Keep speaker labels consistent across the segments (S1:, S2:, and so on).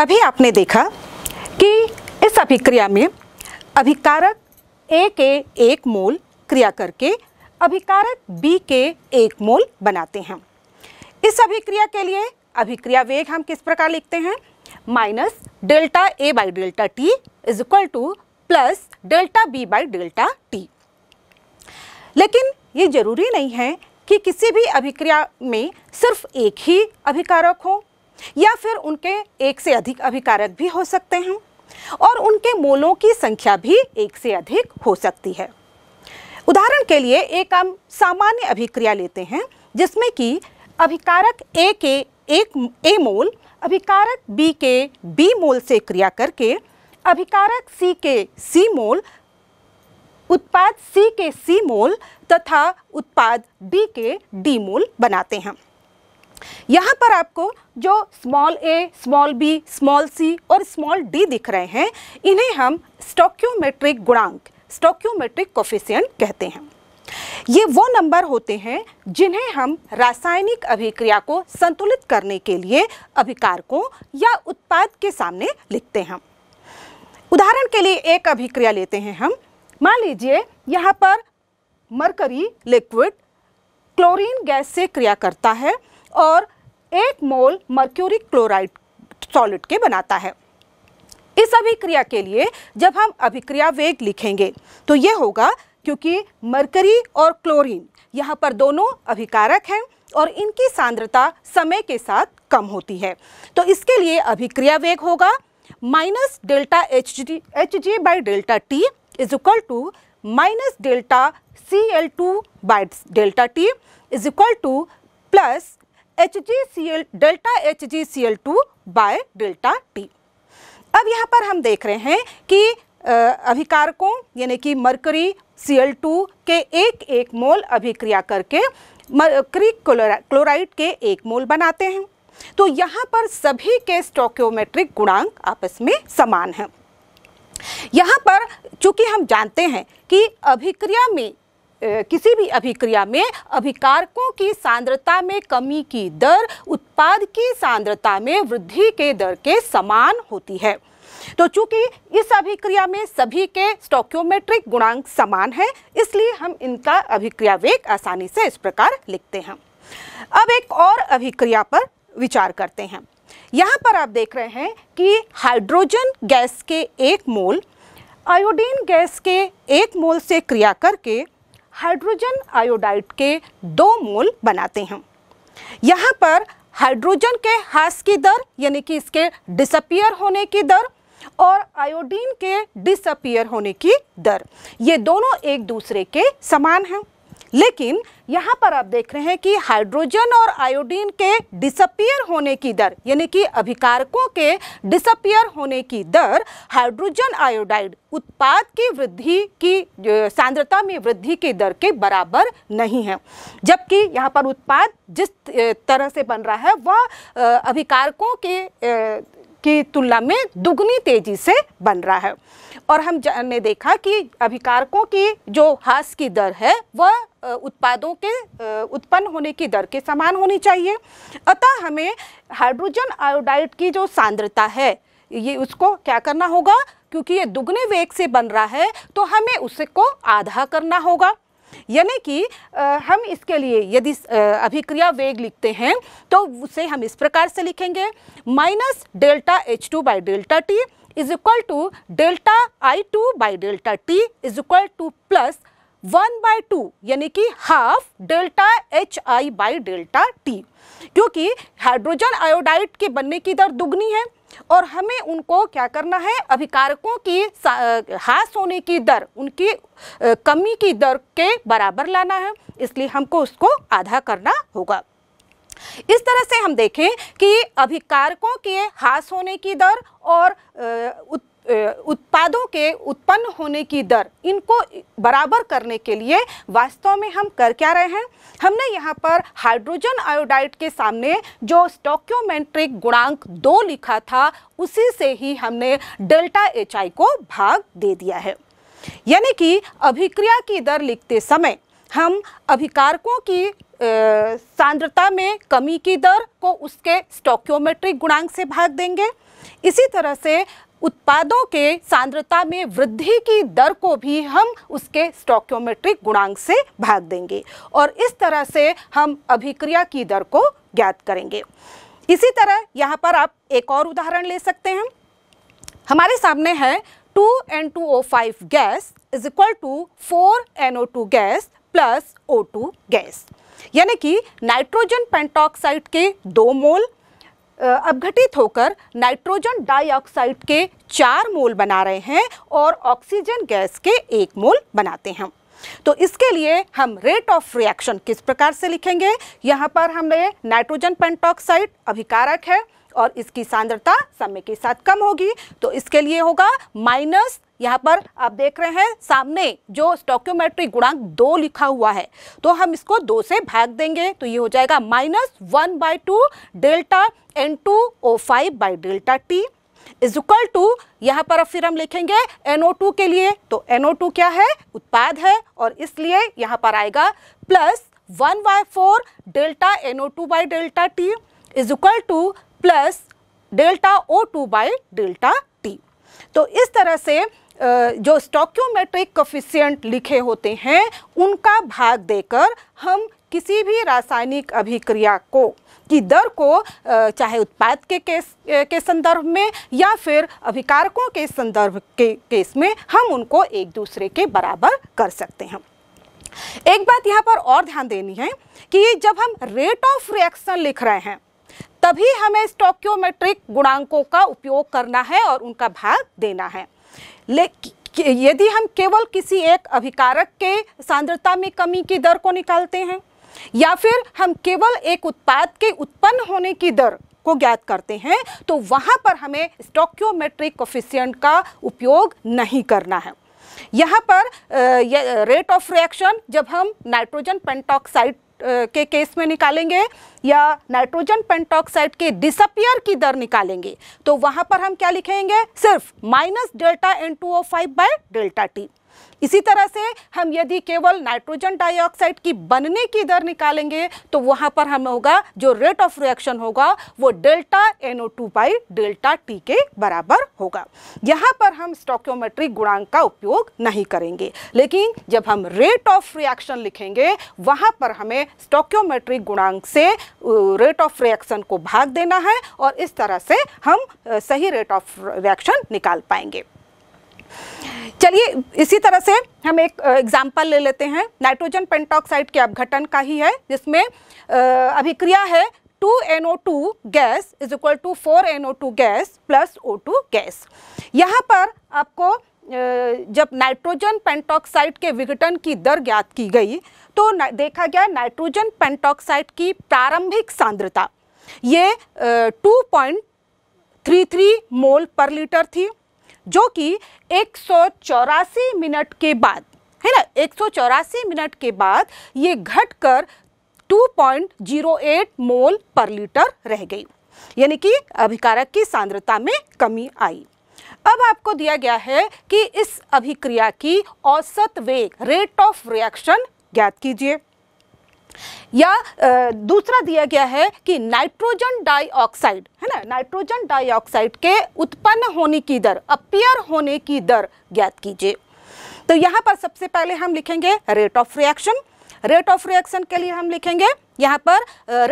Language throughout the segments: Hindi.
S1: अभी आपने देखा कि इस अभिक्रिया में अभिकारक ए के एक मोल क्रिया करके अभिकारक बी के एक मोल बनाते हैं इस अभिक्रिया के लिए अभिक्रिया वेग हम किस प्रकार लिखते हैं minus delta A by delta T is equal to plus delta B by delta T लेकिन ये जरूरी नहीं है कि किसी भी अभिक्रिया में सिर्फ एक ही अभिकारक हो या फिर उनके एक से अधिक अभिकारक भी हो सकते हैं और उनके मोलों की संख्या भी एक से अधिक हो सकती है उदाहरण के लिए एक हम सामान्य अभिक्रिया लेते हैं जिसमें कि अभिकारक ए के एक ए मोल अभिकारक बी के बी मोल से क्रिया करके अभिकारक सी के सी मोल उत्पाद सी के सी मोल तथा उत्पाद डी के डी मोल बनाते हैं यहाँ पर आपको जो small A small B small C और स्मॉल डी दिख रहे हैं इन्हें हम स्टोक्योमेट्रिक गुणांक स्टोक्योमेट्रिक कोफिशियंट कहते हैं ये वो नंबर होते हैं जिन्हें हम रासायनिक अभिक्रिया को संतुलित करने के लिए अभिकारकों या उत्पाद के सामने लिखते हैं उदाहरण के लिए एक अभिक्रिया लेते हैं हम मान लीजिए यहाँ पर मरकरी लिक्विड क्लोरीन गैस से क्रिया करता है और एक मोल मर्क्यूरिक क्लोराइड सॉलिड के बनाता है इस अभिक्रिया के लिए जब हम अभिक्रिया वेग लिखेंगे तो ये होगा क्योंकि मरकरी और क्लोरीन यहाँ पर दोनों अभिकारक हैं और इनकी सांद्रता समय के साथ कम होती है तो इसके लिए अभिक्रिया वेग होगा minus delta H G H G by delta T is equal to minus delta C L two by delta T is equal to plus H G C L delta H G C L two by delta T अब यहाँ पर हम देख रहे हैं कि अभिकारकों यानी कि मरकरी टू के एक एक मोल अभिक्रिया करके मरकरी क्लोराइड के एक मोल बनाते हैं तो यहाँ पर सभी के स्टोक्योमेट्रिक गुणांक आपस में समान हैं यहाँ पर चूंकि हम जानते हैं कि अभिक्रिया में किसी भी अभिक्रिया में अभिकारकों की सांद्रता में कमी की दर उत्पाद की सांद्रता में वृद्धि के दर के समान होती है तो चूंकि इस अभिक्रिया में सभी के स्टोक्योमेट्रिक गुणांक समान है इसलिए हम इनका अभिक्रिया वेग आसानी से इस प्रकार लिखते हैं अब एक और अभिक्रिया पर विचार करते हैं यहाँ पर आप देख रहे हैं कि हाइड्रोजन गैस के एक मोल आयोडीन गैस के एक मोल से क्रिया करके हाइड्रोजन आयोडाइड के दो मोल बनाते हैं यहाँ पर हाइड्रोजन के हास की दर यानी कि इसके डिसअपियर होने की दर और आयोडीन के डिसअपियर होने की दर ये दोनों एक दूसरे के समान हैं लेकिन यहाँ पर आप देख रहे हैं कि हाइड्रोजन और आयोडीन के डिसअपियर होने की दर यानी कि अभिकारकों के डिसअपियर होने की दर हाइड्रोजन आयोडाइड उत्पाद की वृद्धि की सांद्रता में वृद्धि की दर के बराबर नहीं है जबकि यहाँ पर उत्पाद जिस तरह से बन रहा है वह अभिकारकों के की तुलना में दुगनी तेजी से बन रहा है और हम ने देखा कि अभिकारकों की जो हास की दर है वह उत्पादों के उत्पन्न होने की दर के समान होनी चाहिए अतः हमें हाइड्रोजन आयोडाइड की जो सांद्रता है ये उसको क्या करना होगा क्योंकि ये दुगने वेग से बन रहा है तो हमें उसको आधा करना होगा यानी कि हम इसके लिए यदि अभिक्रिया वेग लिखते हैं तो उसे हम इस प्रकार से लिखेंगे minus delta H two by delta T is equal to delta I two by delta T is equal to plus one by two यानी कि half delta H I by delta T क्योंकि हाइड्रोजन आयोडाइड के बनने की दर दुगनी है और हमें उनको क्या करना है अभिकारकों की हास होने की दर उनकी कमी की दर के बराबर लाना है इसलिए हमको उसको आधा करना होगा इस तरह से हम देखें कि अभिकारकों के हास होने की दर और उत्पादों के उत्पन्न होने की दर इनको बराबर करने के लिए वास्तव में हम कर क्या रहे हैं हमने यहाँ पर हाइड्रोजन आयोडाइड के सामने जो स्टोक्योमेट्रिक गुणांक दो लिखा था उसी से ही हमने डेल्टा एच को भाग दे दिया है यानी कि अभिक्रिया की दर लिखते समय हम अभिकारकों की सांद्रता में कमी की दर को उसके स्टोक्योमेट्रिक गुणांक से भाग देंगे इसी तरह से उत्पादों के सांद्रता में वृद्धि की दर को भी हम उसके स्टोक्योमेट्रिक गुणांक से भाग देंगे और इस तरह से हम अभिक्रिया की दर को ज्ञात करेंगे इसी तरह यहाँ पर आप एक और उदाहरण ले सकते हैं हमारे सामने है two N two O five gas is equal to four N O two gas plus O two gas यानी कि नाइट्रोजन पेंटॉक्साइड के दो मोल अपघटित होकर नाइट्रोजन डाइऑक्साइड के चार मोल बना रहे हैं और ऑक्सीजन गैस के एक मोल बनाते हैं तो इसके लिए हम रेट ऑफ रिएक्शन किस प्रकार से लिखेंगे यहाँ पर हमने नाइट्रोजन पेंटॉक्साइड अभिकारक है और इसकी सांद्रता समय के साथ कम होगी तो इसके लिए होगा माइनस यहाँ पर आप देख रहे हैं सामने जो स्टोक्योमेट्रिक गुणांक दो लिखा हुआ है तो हम इसको दो से भाग देंगे तो ये हो जाएगा minus one by two delta N two O five by delta T equal to यहाँ पर अब फिर हम लिखेंगे एनओ टू के लिए तो एनओ टू क्या है उत्पाद है और इसलिए यहाँ पर आएगा plus one by four delta NO two by delta T equal to plus delta O two by delta T तो इस तरह से जो स्टोक्योमेट्रिक कोफिशियंट लिखे होते हैं उनका भाग देकर हम किसी भी रासायनिक अभिक्रिया को की दर को चाहे उत्पाद के केस के संदर्भ में या फिर अभिकारकों के संदर्भ के केस में हम उनको एक दूसरे के बराबर कर सकते हैं एक बात यहाँ पर और ध्यान देनी है कि जब हम रेट ऑफ रिएक्शन लिख रहे हैं तभी हमें स्टोक्योमेट्रिक गुणांकों का उपयोग करना है और उनका भाग देना है ले यदि हम केवल किसी एक अभिकारक के सांद्रता में कमी की दर को निकालते हैं या फिर हम केवल एक उत्पाद के उत्पन्न होने की दर को ज्ञात करते हैं तो वहाँ पर हमें स्टोक्योमेट्रिक कोफिशियंट का उपयोग नहीं करना है यहाँ पर रेट ऑफ रिएक्शन जब हम नाइट्रोजन पेंटॉक्साइड के केस में निकालेंगे या नाइट्रोजन पेंटॉक्साइड के डिसअपियर की दर निकालेंगे तो वहां पर हम क्या लिखेंगे सिर्फ minus delta N two O five by delta T इसी तरह से हम यदि केवल नाइट्रोजन डाइऑक्साइड की बनने की दर निकालेंगे तो वहाँ पर हमें होगा जो रेट ऑफ रिएक्शन होगा वो delta NO two by delta T के बराबर होगा यहाँ पर हम स्टोक्योमेट्रिक गुणांक का उपयोग नहीं करेंगे लेकिन जब हम रेट ऑफ रिएक्शन लिखेंगे वहाँ पर हमें स्टोक्योमेट्रिक गुणांक से रेट ऑफ रिएक्शन को भाग देना है और इस तरह से हम सही रेट ऑफ रिएक्शन निकाल पाएंगे चलिए इसी तरह से हम एक एग्जाम्पल ले लेते हैं नाइट्रोजन पेंटॉक्साइड के अपघटन का ही है जिसमें अभिक्रिया है two N O two gas is equal to four N O two gas plus O two gas यहाँ पर आपको जब नाइट्रोजन पेंटॉक्साइड के विघटन की दर ज्ञात की गई तो देखा गया नाइट्रोजन पेंटॉक्साइड की प्रारंभिक सांद्रता ये two point three three mole per litre थी जो कि एक मिनट के बाद है ना एक मिनट के बाद ये घटकर 2.08 मोल पर लीटर रह गई यानी कि अभिकारक की सांद्रता में कमी आई अब आपको दिया गया है कि इस अभिक्रिया की औसत वेग रेट ऑफ रिएक्शन ज्ञात कीजिए या दूसरा दिया गया है कि नाइट्रोजन डाइऑक्साइड है ना नाइट्रोजन डाइऑक्साइड के उत्पन्न होने की दर अपियर होने की दर ज्ञात कीजिए तो यहाँ पर सबसे पहले हम लिखेंगे rate of reaction rate of reaction के लिए हम लिखेंगे यहाँ पर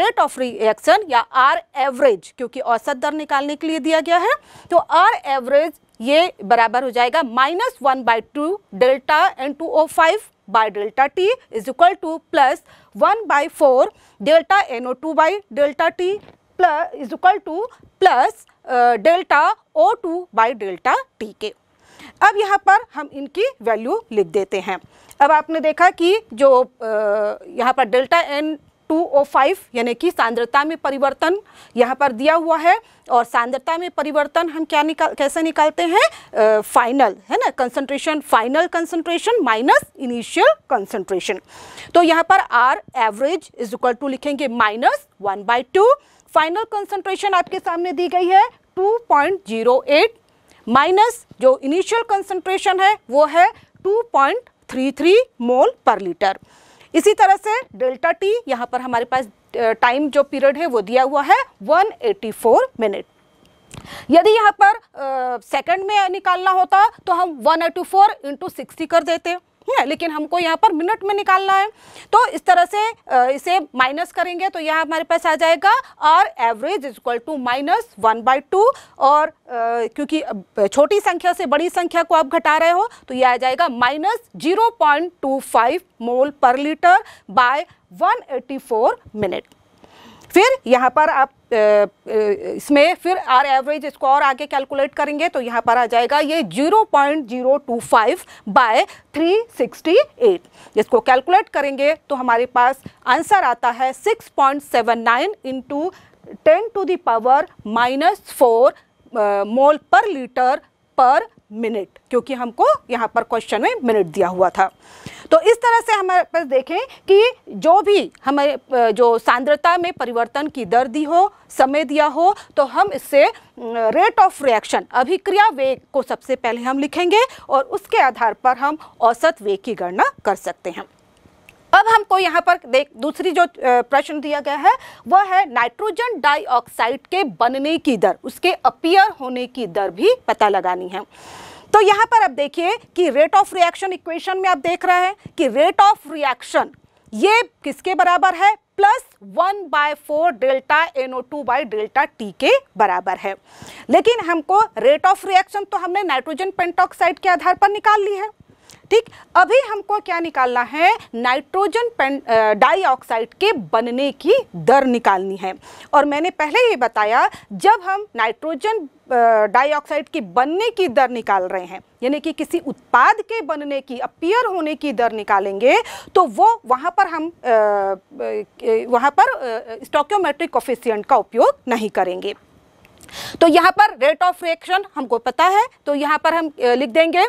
S1: रेट ऑफ रिएक्शन या आर एवरेज क्योंकि औसत दर निकालने के लिए दिया गया है तो आर एवरेज ये बराबर हो जाएगा minus one by two delta N two O five by delta T is equal to plus one by four delta N O two by delta T plus is equal to plus delta O two by delta T के अब यहाँ पर हम इनकी वैल्यू लिख देते हैं अब आपने देखा कि जो यहाँ पर डेल्टा एन 205 यानी कि सांद्रता में परिवर्तन यहाँ पर दिया हुआ है और सांद्रता में परिवर्तन हम क्या निकाल कैसे निकालते हैं फाइनल है ना concentration final concentration minus initial concentration तो यहाँ पर R average is equal to लिखेंगे minus one by two final concentration आपके सामने दी गई है 2.08 माइनस जो इनिशियल कंसंट्रेशन है वो है 2.33 मोल पर लीटर इसी तरह से डेल्टा टी यहाँ पर हमारे पास टाइम जो पीरियड है वो दिया हुआ है 184 मिनट यदि यहाँ पर सेकंड में निकालना होता तो हम 184 एटी फोर इंटू सिक्सटी कर देते लेकिन हमको यहाँ पर मिनट में निकालना है तो इस तरह से इसे माइनस करेंगे तो यह हमारे पास आ जाएगा और average is equal to minus one by two और क्योंकि छोटी संख्या से बड़ी संख्या को आप घटा रहे हो तो यह आ जाएगा minus zero point two five mole per litre by one eighty four minute फिर यहाँ पर आप इसमें फिर आर एवरेज स्कोर आगे कैलकुलेट करेंगे तो यहाँ पर आ जाएगा ये 0.025 बाय थ्री इसको कैलकुलेट करेंगे तो हमारे पास आंसर आता है 6.79 point seven nine into ten to the power minus four mole per litre पर मिनट क्योंकि हमको यहाँ पर क्वेश्चन में मिनट दिया हुआ था तो इस तरह से हमारे पास देखें कि जो भी हमें जो सांद्रता में परिवर्तन की दर दी हो समय दिया हो तो हम इससे रेट ऑफ रिएक्शन अभिक्रिया वेग को सबसे पहले हम लिखेंगे और उसके आधार पर हम औसत वेग की गणना कर सकते हैं अब हमको यहाँ पर देख दूसरी जो प्रश्न दिया गया है वह है नाइट्रोजन डाइऑक्साइड के बनने की दर उसके अपियर होने की दर भी पता लगानी है तो यहाँ पर आप देखिए कि रेट ऑफ रिएक्शन इक्वेशन में आप देख रहे हैं कि रेट ऑफ रिएक्शन ये किसके बराबर है plus one by four delta NO two by delta T के बराबर है लेकिन हमको रेट ऑफ रिएक्शन तो हमने नाइट्रोजन पेंटॉक्साइड के आधार पर निकाल ली है ठीक अभी हमको क्या निकालना है नाइट्रोजन डाइऑक्साइड के बनने की दर निकालनी है और मैंने पहले ही बताया जब हम नाइट्रोजन डाइऑक्साइड की बनने की दर निकाल रहे हैं यानी कि किसी उत्पाद के बनने की अपीयर होने की दर निकालेंगे तो वो वहाँ पर हम वहाँ पर स्टोक्योमेट्रिक ऑफिसियंट का उपयोग नहीं करेंगे तो यहाँ पर रेट ऑफ रिएक्शन हमको पता है तो यहाँ पर हम लिख देंगे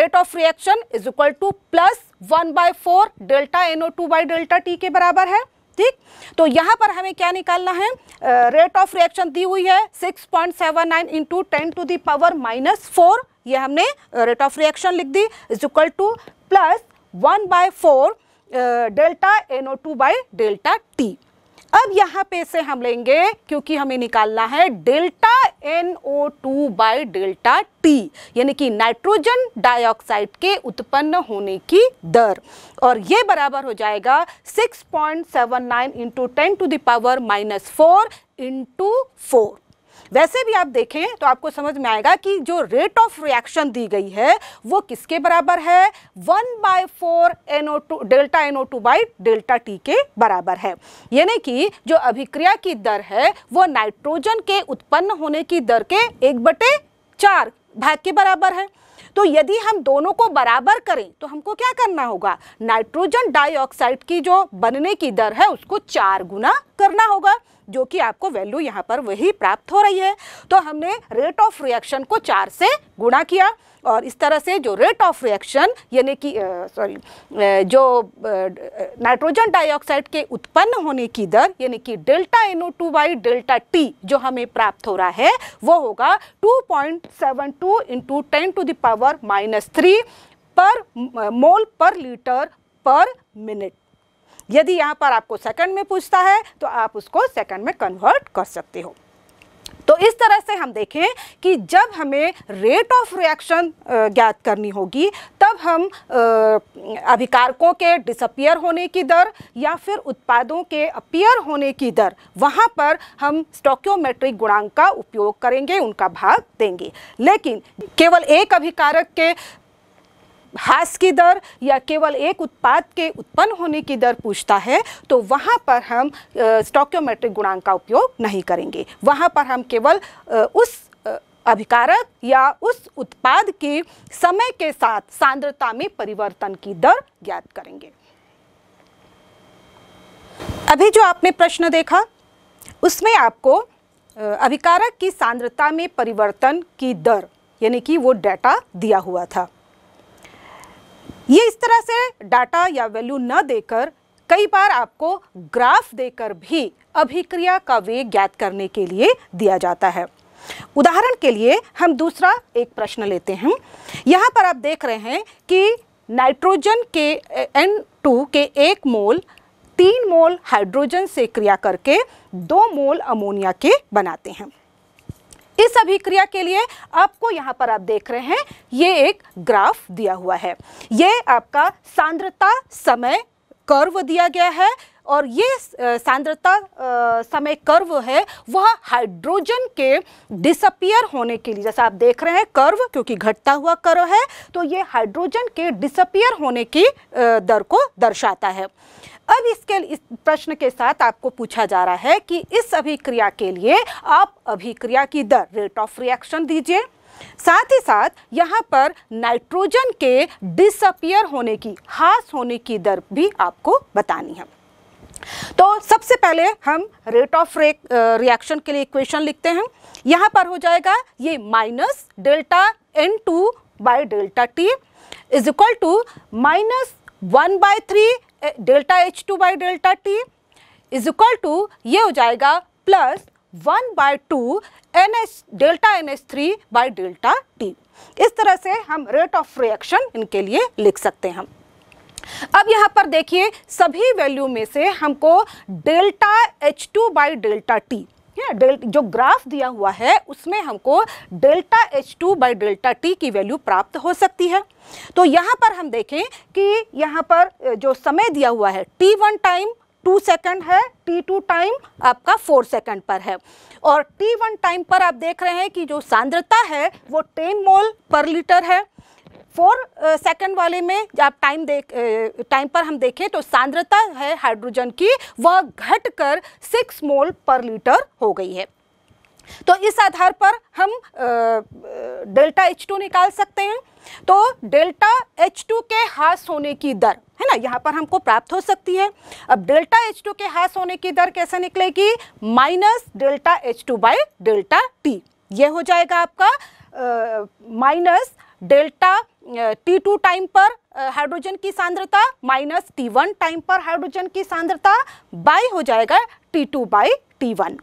S1: rate of reaction is equal to plus one by four delta NO two by delta T के बराबर है ठीक तो यहाँ पर हमें क्या निकालना है रेट ऑफ रिएक्शन दी हुई है six point seven nine into ten to the power minus four ये हमने रेट ऑफ रिएक्शन लिख दी is equal to plus one by four delta NO two by delta T अब यहां पे से हम लेंगे क्योंकि हमें निकालना है delta N O two by delta T यानी कि नाइट्रोजन डाइऑक्साइड के उत्पन्न होने की दर और ये बराबर हो जाएगा 6.79 point seven nine into ten to the power minus four into four वैसे भी आप देखें तो आपको समझ में आएगा कि जो रेट ऑफ रिएक्शन दी गई है वो किसके बराबर है one by four NO two delta NO two by delta T के बराबर है यानी कि जो अभिक्रिया की दर है वो नाइट्रोजन के उत्पन्न होने की दर के एक बटे चार भाग के बराबर है तो यदि हम दोनों को बराबर करें तो हमको क्या करना होगा नाइट्रोजन डाइऑक्साइड की जो बनने की दर है उसको चार गुना करना होगा जो कि आपको वैल्यू यहाँ पर वही प्राप्त हो रही है तो हमने रेट ऑफ रिएक्शन को चार से गुणा किया और इस तरह से जो रेट ऑफ रिएक्शन यानी कि सॉरी जो नाइट्रोजन डाइऑक्साइड के उत्पन्न होने की दर यानी कि delta NO two by delta T जो हमें प्राप्त हो रहा है वो होगा 2.72 point seven two into ten to the power minus three per mole per litre पर मिनट यदि यहाँ पर आपको सेकंड में पूछता है तो आप उसको सेकंड में कन्वर्ट कर सकते हो तो इस तरह से हम देखें कि जब हमें रेट ऑफ रिएक्शन ज्ञात करनी होगी तब हम अभिकारकों के डिसअपियर होने की दर या फिर उत्पादों के अपियर होने की दर वहाँ पर हम स्टोक्योमेट्रिक गुणांक का उपयोग करेंगे उनका भाग देंगे लेकिन केवल एक अभिकारक के भास की दर या केवल एक उत्पाद के उत्पन्न होने की दर पूछता है तो वहाँ पर हम स्टॉक्योमेट्रिक गुणांक का उपयोग नहीं करेंगे वहाँ पर हम केवल उस अभिकारक या उस उत्पाद के समय के साथ सांद्रता में परिवर्तन की दर ज्ञात करेंगे अभी जो आपने प्रश्न देखा उसमें आपको अभिकारक की सांद्रता में परिवर्तन की दर यानी कि वो डाटा दिया हुआ था ये इस तरह से डाटा या वैल्यू न देकर कई बार आपको ग्राफ देकर भी अभिक्रिया का वेग ज्ञात करने के लिए दिया जाता है उदाहरण के लिए हम दूसरा एक प्रश्न लेते हैं यहाँ पर आप देख रहे हैं कि नाइट्रोजन के एन टू के एक मोल तीन मोल हाइड्रोजन से क्रिया करके दो मोल अमोनिया के बनाते हैं इस अभिक्रिया के लिए आपको यहाँ पर आप देख रहे हैं ये एक ग्राफ दिया हुआ है ये आपका सांद्रता समय कर्व दिया गया है और ये सांद्रता समय कर्व है वह हाइड्रोजन के डिसअपियर होने के लिए जैसा आप देख रहे हैं कर्व क्योंकि घटता हुआ कर्व है तो ये हाइड्रोजन के डिसअपियर होने की दर को दर्शाता है अब इसके इस प्रश्न के साथ आपको पूछा जा रहा है कि इस अभिक्रिया के लिए आप अभिक्रिया की दर रेट ऑफ रिएक्शन दीजिए साथ ही साथ यहाँ पर नाइट्रोजन के डिसअपियर होने की हास होने की दर भी आपको बतानी है तो सबसे पहले हम रेट ऑफ रिएक्शन के लिए इक्वेशन लिखते हैं यहाँ पर हो जाएगा ये minus delta N two by delta T is equal to minus one by three delta H two by delta T is equal to ये हो जाएगा plus one by two N H delta N H three by delta T इस तरह से हम रेट ऑफ रिएक्शन इनके लिए लिख सकते हैं हम अब यहाँ पर देखिए सभी वैल्यू में से हमको delta H two by delta T जो ग्राफ दिया हुआ है उसमें हमको delta H two by delta T की वैल्यू प्राप्त हो सकती है तो यहाँ पर हम देखें कि यहाँ पर जो समय दिया हुआ है T one time two second है टी टू टाइम आपका फोर सेकंड पर है और टी वन टाइम पर आप देख रहे हैं कि जो सांद्रता है वो टेन मोल पर लीटर है फोर सेकंड वाले में आप टाइम देख टाइम पर हम देखें तो सांद्रता है हाइड्रोजन की वह घटकर सिक्स मोल पर लीटर हो गई है तो इस आधार पर हम डेल्टा एच टू निकाल सकते हैं तो डेल्टा एच टू के हास होने की दर है ना यहाँ पर हमको प्राप्त हो सकती है अब डेल्टा एच टू के हास होने की दर कैसे निकलेगी minus delta H two by delta T ये हो जाएगा आपका minus delta T two time पर हाइड्रोजन की सांद्रता माइनस टी वन टाइम पर हाइड्रोजन की सांद्रता बाई हो जाएगा T two by T one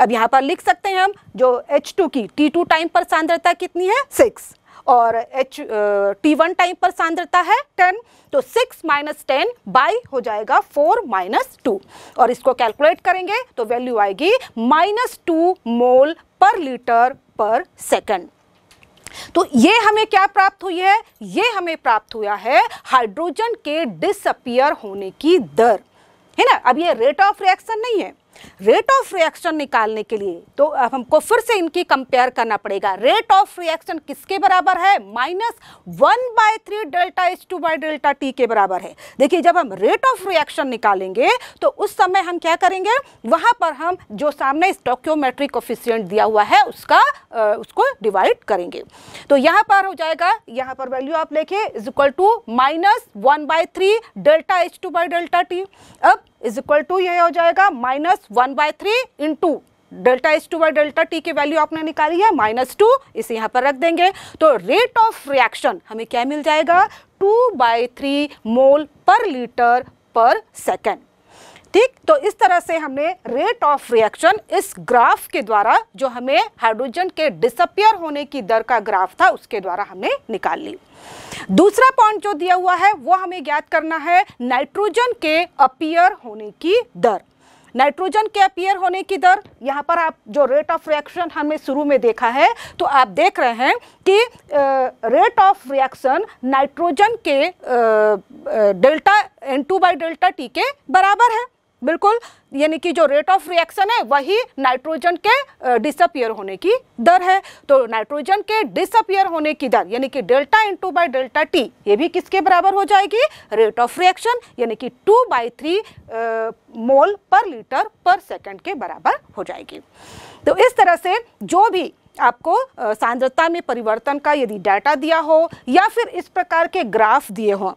S1: अब यहाँ पर लिख सकते हैं हम जो एच टू की टी टू टाइम पर सांद्रता कितनी है सिक्स और एच टी वन टाइम पर सांद्रता है टेन तो सिक्स माइनस टेन बाई हो जाएगा फोर माइनस टू और इसको कैलकुलेट करेंगे तो वैल्यू आएगी माइनस टू मोल पर लीटर पर सेकेंड तो ये हमें क्या प्राप्त हुई है ये हमें प्राप्त हुआ है हाइड्रोजन के डिसअपियर होने की दर है ना अब ये रेट ऑफ रिएक्शन नहीं है रेट ऑफ रिएक्शन निकालने के लिए तो हमको फिर से इनकी कंपेयर करना पड़ेगा रेट ऑफ रिएक्शन किसके बराबर है minus one by three delta H two by delta T के बराबर है देखिए जब हम रेट ऑफ रिएक्शन निकालेंगे तो उस समय हम क्या करेंगे वहां पर हम जो सामने स्टोक्योमेट्रिक ऑफिशियंट दिया हुआ है उसका आ, उसको डिवाइड करेंगे तो यहां पर हो जाएगा यहां पर वैल्यू आप लेके is equal to minus one by three delta H two by delta T अब इज इक्वल टू ये हो जाएगा minus one by three into delta S two by delta T की वैल्यू आपने निकाली है माइनस टू इसे यहाँ पर रख देंगे तो रेट ऑफ रिएक्शन हमें क्या मिल जाएगा two by three mole per litre पर सेकेंड ठीक तो इस तरह से हमने रेट ऑफ रिएक्शन इस ग्राफ के द्वारा जो हमें हाइड्रोजन के डिसअपियर होने की दर का ग्राफ था उसके द्वारा हमने निकाल ली दूसरा पॉइंट जो दिया हुआ है वो हमें ज्ञात करना है नाइट्रोजन के अपियर होने की दर नाइट्रोजन के अपियर होने की दर यहाँ पर आप जो रेट ऑफ रिएक्शन हमने शुरू में देखा है तो आप देख रहे हैं कि रेट ऑफ रिएक्शन नाइट्रोजन के delta N two by delta T के बराबर है बिल्कुल यानी कि जो रेट ऑफ रिएक्शन है वही नाइट्रोजन के डिसअपियर होने की दर है तो नाइट्रोजन के डिसअपियर होने की दर यानी कि delta into by delta T ये भी किसके बराबर हो जाएगी रेट ऑफ रिएक्शन यानी कि two by three mole per litre पर सेकेंड के बराबर हो जाएगी तो इस तरह से जो भी आपको सांद्रता में परिवर्तन का यदि डाटा दिया हो या फिर इस प्रकार के ग्राफ दिए हों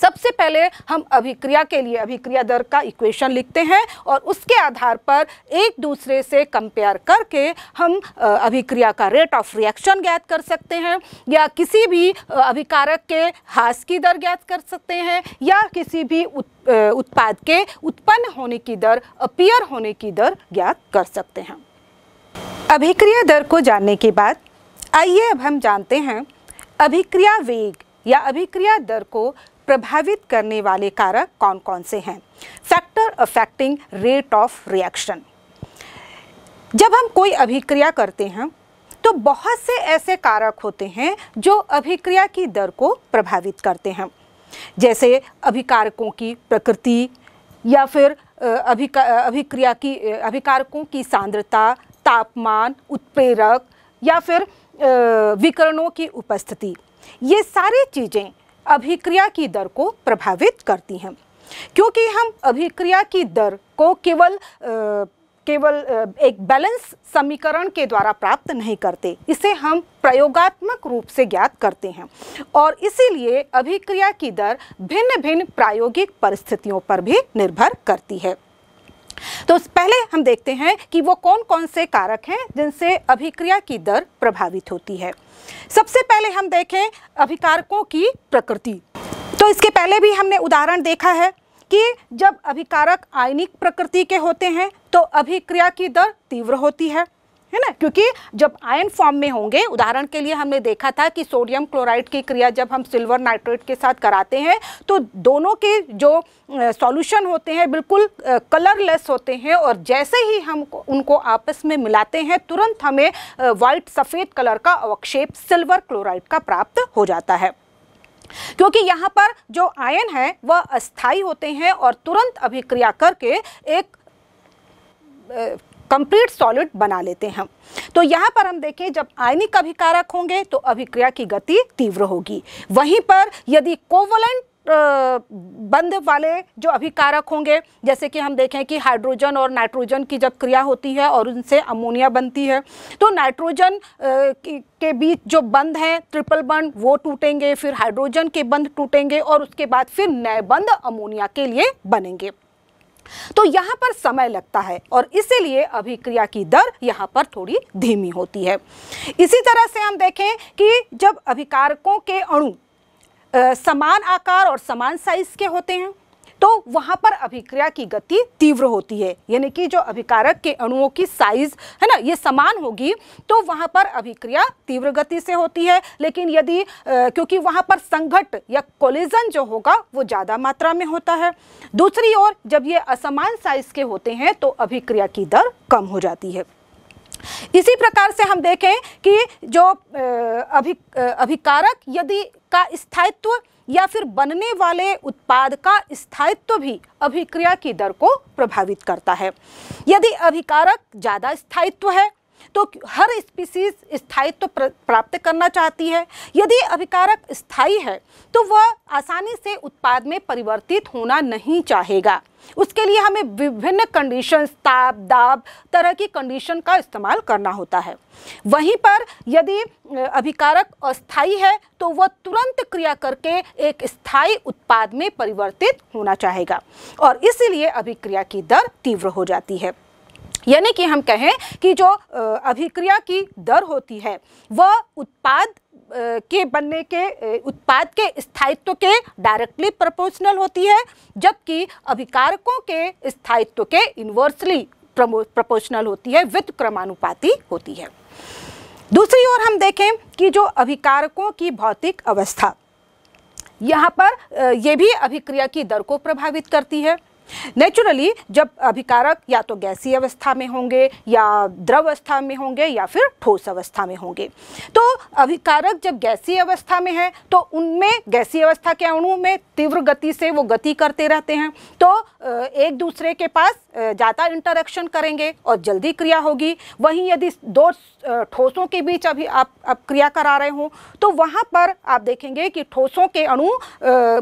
S1: सबसे पहले हम अभिक्रिया के लिए अभिक्रिया दर का इक्वेशन लिखते हैं और उसके आधार पर एक दूसरे से कंपेयर करके हम अभिक्रिया का रेट ऑफ रिएक्शन ज्ञात कर सकते हैं या किसी भी अभिकारक के हास की दर ज्ञात कर सकते हैं या किसी भी उत, उत्पाद के उत्पन्न होने की दर अपीयर होने की दर ज्ञात कर सकते हैं अभिक्रिया दर को जानने के बाद आइए अब हम जानते हैं अभिक्रिया वेग या अभिक्रिया दर को प्रभावित करने वाले कारक कौन कौन से हैं factor affecting rate of reaction जब हम कोई अभिक्रिया करते हैं तो बहुत से ऐसे कारक होते हैं जो अभिक्रिया की दर को प्रभावित करते हैं जैसे अभिकारकों की प्रकृति या फिर अभिका अभिक्रिया की अभिकारकों की सांद्रता तापमान उत्प्रेरक या फिर विकरणों की उपस्थिति ये सारी चीज़ें अभिक्रिया की दर को प्रभावित करती हैं क्योंकि हम अभिक्रिया की दर को केवल केवल एक बैलेंस समीकरण के द्वारा प्राप्त नहीं करते इसे हम प्रयोगात्मक रूप से ज्ञात करते हैं और इसीलिए अभिक्रिया की दर भिन्न भिन्न प्रायोगिक परिस्थितियों पर भी निर्भर करती है तो पहले हम देखते हैं कि वो कौन कौन से कारक हैं जिनसे अभिक्रिया की दर प्रभावित होती है सबसे पहले हम देखें अभिकारकों की प्रकृति तो इसके पहले भी हमने उदाहरण देखा है कि जब अभिकारक आयनिक प्रकृति के होते हैं तो अभिक्रिया की दर तीव्र होती है है ना क्योंकि जब आयन फॉर्म में होंगे उदाहरण के लिए हमने देखा था कि सोडियम क्लोराइड की क्रिया जब हम सिल्वर नाइट्रेट के साथ कराते हैं तो दोनों के जो सॉल्यूशन होते हैं बिल्कुल कलरलेस होते हैं और जैसे ही हम उनको आपस में मिलाते हैं तुरंत हमें वाइट सफ़ेद कलर का अवक्षेप सिल्वर क्लोराइड का प्राप्त हो जाता है क्योंकि यहाँ पर जो आयन है वह अस्थाई होते हैं और तुरंत अभिक्रिया करके एक कंप्लीट सॉलिड बना लेते हैं तो यहाँ पर हम देखें जब आयनिक अभिकारक होंगे तो अभिक्रिया की गति तीव्र होगी वहीं पर यदि कोवलेंट बंद वाले जो अभिकारक होंगे जैसे कि हम देखें कि हाइड्रोजन और नाइट्रोजन की जब क्रिया होती है और उनसे अमोनिया बनती है तो नाइट्रोजन के बीच जो बंद हैं ट्रिपल बंद वो टूटेंगे फिर हाइड्रोजन के बंद टूटेंगे और उसके बाद फिर नए बंद अमोनिया के लिए बनेंगे तो यहाँ पर समय लगता है और इसीलिए अभिक्रिया की दर यहाँ पर थोड़ी धीमी होती है इसी तरह से हम देखें कि जब अभिकारकों के अणु समान आकार और समान साइज के होते हैं तो वहां पर अभिक्रिया की गति तीव्र होती है यानी कि जो अभिकारक के अणुओं की साइज है ना ये समान होगी तो वहां पर अभिक्रिया तीव्र गति से होती है लेकिन यदि क्योंकि वहां पर संघट या कोलिजन जो होगा वो ज़्यादा मात्रा में होता है दूसरी ओर जब ये असमान साइज के होते हैं तो अभिक्रिया की दर कम हो जाती है इसी प्रकार से हम देखें कि जो अभिक अभिकारक यदि का स्थायित्व या फिर बनने वाले उत्पाद का स्थायित्व भी अभिक्रिया की दर को प्रभावित करता है यदि अभिकारक ज़्यादा स्थायित्व है तो हर स्पीसीज स्थायित्व तो प्राप्त करना चाहती है यदि अभिकारक स्थायी है तो वह आसानी से उत्पाद में परिवर्तित होना नहीं चाहेगा उसके लिए हमें विभिन्न कंडीशन ताप दाब तरह की कंडीशन का इस्तेमाल करना होता है वहीं पर यदि अभिकारक अस्थाई है तो वह तुरंत क्रिया करके एक स्थायी उत्पाद में परिवर्तित होना चाहेगा और इसीलिए अभिक्रिया की दर तीव्र हो जाती है यानी कि हम कहें कि जो अभिक्रिया की दर होती है वह उत्पाद के बनने के उत्पाद के स्थायित्व के डायरेक्टली प्रोपोर्शनल होती है जबकि अभिकारकों के स्थायित्व के इन्वर्सली प्रोपोर्शनल होती है वित्त क्रमानुपाती होती है दूसरी ओर हम देखें कि जो अभिकारकों की भौतिक अवस्था यहाँ पर यह भी अभिक्रिया की दर को प्रभावित करती है नेचुरली जब अभिकारक या तो गैसीय अवस्था में होंगे या द्रव अवस्था में होंगे या फिर ठोस अवस्था में होंगे तो अभिकारक जब गैसीय अवस्था में है तो उनमें गैसीय अवस्था के अणु में तीव्र गति से वो गति करते रहते हैं तो एक दूसरे के पास ज़्यादा इंटरेक्शन करेंगे और जल्दी क्रिया होगी वहीं यदि दो ठोसों के बीच अभी आप आप क्रिया करा रहे हों तो वहाँ पर आप देखेंगे कि ठोसों के अणु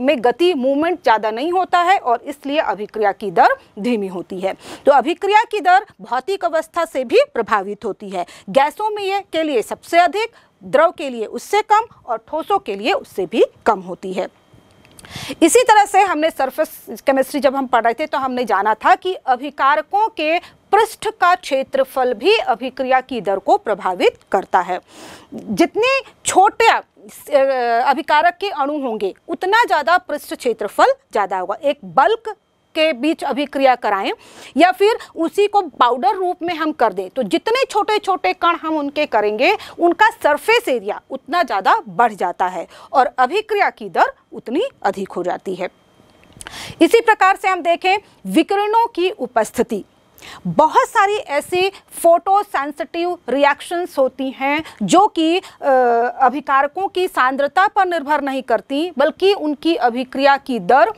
S1: में गति मूवमेंट ज़्यादा नहीं होता है और इसलिए अभिक्रिया अभिक्रिया की दर धीमी होती है तो अभिक्रिया की दर भौतिक अवस्था से भी प्रभावित होती है गैसों में ये के लिए सबसे अधिक द्रव के लिए उससे कम और ठोसों के लिए उससे भी कम होती है इसी तरह से हमने सरफेस केमिस्ट्री जब हम पढ़ रहे थे तो हमने जाना था कि अभिकारकों के पृष्ठ का क्षेत्रफल भी अभिक्रिया की दर को प्रभावित करता है जितने छोटे अभिकारक के अणु होंगे उतना ज़्यादा पृष्ठ क्षेत्रफल ज़्यादा होगा एक बल्क के बीच अभिक्रिया कराएं या फिर उसी को पाउडर रूप में हम कर दें तो जितने छोटे छोटे कण हम उनके करेंगे उनका सरफेस एरिया उतना ज़्यादा बढ़ जाता है और अभिक्रिया की दर उतनी अधिक हो जाती है इसी प्रकार से हम देखें विकिरणों की उपस्थिति बहुत सारी ऐसी फोटो सेंसिटिव रिएक्शंस होती हैं जो कि अभिकारकों की सांद्रता पर निर्भर नहीं करती बल्कि उनकी अभिक्रिया की दर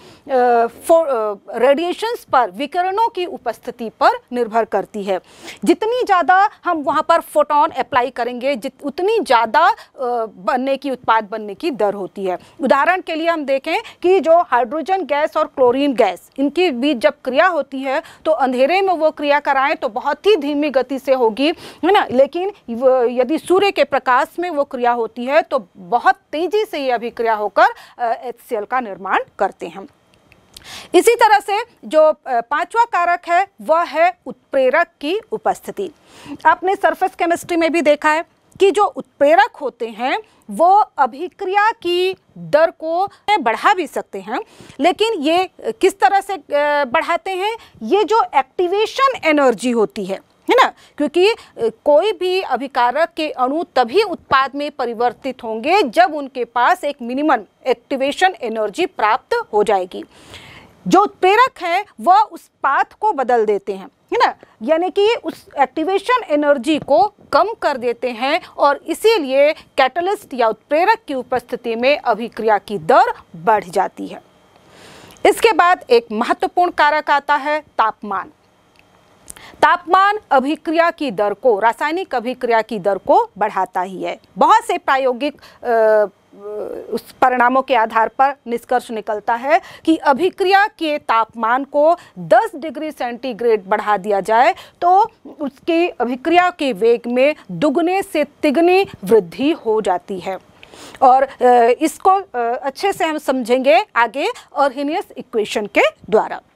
S1: रेडिएशंस पर विकिरणों की उपस्थिति पर निर्भर करती है जितनी ज़्यादा हम वहाँ पर फोटोन अप्लाई करेंगे जित उतनी ज़्यादा बनने की उत्पाद बनने की दर होती है उदाहरण के लिए हम देखें कि जो हाइड्रोजन गैस और क्लोरिन गैस इनके बीच जब क्रिया होती है तो अंधेरे में वो क्रिया कराएं तो बहुत ही धीमी गति से होगी है ना लेकिन यदि सूर्य के प्रकाश में वो क्रिया होती है तो बहुत तेजी से ये अभिक्रिया होकर एच का निर्माण करते हैं इसी तरह से जो पांचवा कारक है वह है उत्प्रेरक की उपस्थिति आपने सरफेस केमिस्ट्री में भी देखा है कि जो उत्प्रेरक होते हैं वो अभिक्रिया की दर को बढ़ा भी सकते हैं लेकिन ये किस तरह से बढ़ाते हैं ये जो एक्टिवेशन एनर्जी होती है है ना क्योंकि कोई भी अभिकारक के अणु तभी उत्पाद में परिवर्तित होंगे जब उनके पास एक मिनिमम एक्टिवेशन एनर्जी प्राप्त हो जाएगी जो उत्प्रेरक है वह उस पाथ को बदल देते हैं है ना यानी कि उस एक्टिवेशन एनर्जी को कम कर देते हैं और इसीलिए कैटलिस्ट या उत्प्रेरक की उपस्थिति में अभिक्रिया की दर बढ़ जाती है इसके बाद एक महत्वपूर्ण कारक आता है तापमान तापमान अभिक्रिया की दर को रासायनिक अभिक्रिया की दर को बढ़ाता ही है बहुत से प्रायोगिक उस परिणामों के आधार पर निष्कर्ष निकलता है कि अभिक्रिया के तापमान को 10 डिग्री सेंटीग्रेड बढ़ा दिया जाए तो उसकी अभिक्रिया के वेग में दुगने से तिगनी वृद्धि हो जाती है और इसको अच्छे से हम समझेंगे आगे और इक्वेशन के द्वारा